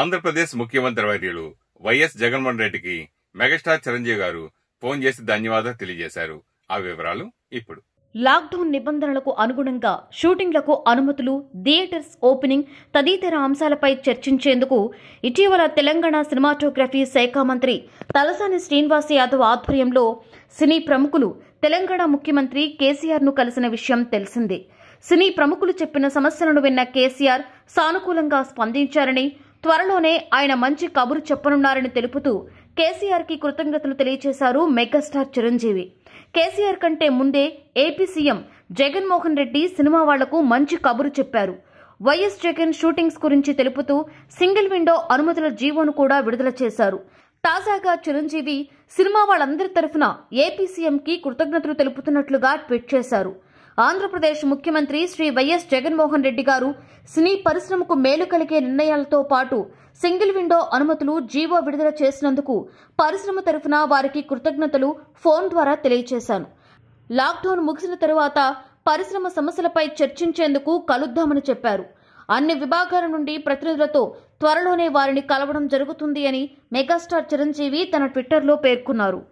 ఆంధ్రప్రదేశ్ ముఖ్యమంత్రి వర్యులు వైఎస్ జగన్మోహన్ రెడ్డికి మెగాస్టార్ చిరంజీవి గారు ఫోన్ చేసి ధన్యవాదాలు తెలియజేశారు ఆ వివరాలు ఇప్పుడు లాక్డౌన్ నిబంధనలకు అనుగుణంగా షూటింగ్లకు అనుమతులు థియేటర్స్ ఓపెనింగ్ తదితర అంశాలపై చర్చించేందుకు ఇటీవల తెలంగాణ సినిమాటోగ్రఫీ శాఖ మంత్రి తలసాని శ్రీనివాస్ యాదవ్ ఆధ్వర్యంలో సినీ ప్రముఖులు తెలంగాణ ముఖ్యమంత్రి కేసీఆర్ ను కలిసిన విషయం తెలిసిందే సినీ ప్రముఖులు చెప్పిన సమస్యలను విన్న కేసీఆర్ సానుకూలంగా స్పందించారని త్వరలోనే ఆయన మంచి కబురు చెప్పనున్నారని తెలుపుతూ కేసీఆర్కి కృతజ్ఞతలు తెలియజేశారు మెగాస్టార్ చిరంజీవి కేసీఆర్ కంటే ముందే AP CM Jaganmohan Reddy cinema వాళ్లకు మంచి కబురు చెప్పారు వైఎస్ జగన్ షూటింగ్స్ గురించి తెలుపుతూ సింగిల్ విండో అనుమతుల జీవోను కూడా విడుదల చేశారు తాజాగా చిరంజీవి సినిమా వాళ్ళందరి తరఫున ఏపీ కి కృతజ్ఞతలు తెలుపుతున్నట్లుగా ట్వీట్ చేశారు ఆంధ్రప్రదేశ్ ముఖ్యమంత్రి శ్రీ వైఎస్ జగన్మోహన్ రెడ్డి గారు సినీ పరిశ్రమకు మేలు కలిగే నిర్ణయాలతో పాటు సింగిల్ విండో అనుమతులు జీవో విడుదల చేసినందుకు పరిశ్రమ తరఫున వారికి కృతజ్ఞతలు ఫోన్ ద్వారా తెలియజేశాను లాక్డౌన్ ముగిసిన తరువాత పరిశ్రమ సమస్యలపై చర్చించేందుకు కలుద్దామని చెప్పారు అన్ని విభాగాల నుండి ప్రతినిధులతో త్వరలోనే వారిని కలవడం జరుగుతుంది అని మెగాస్టార్ చిరంజీవి తన ట్విట్టర్లో పేర్కొన్నారు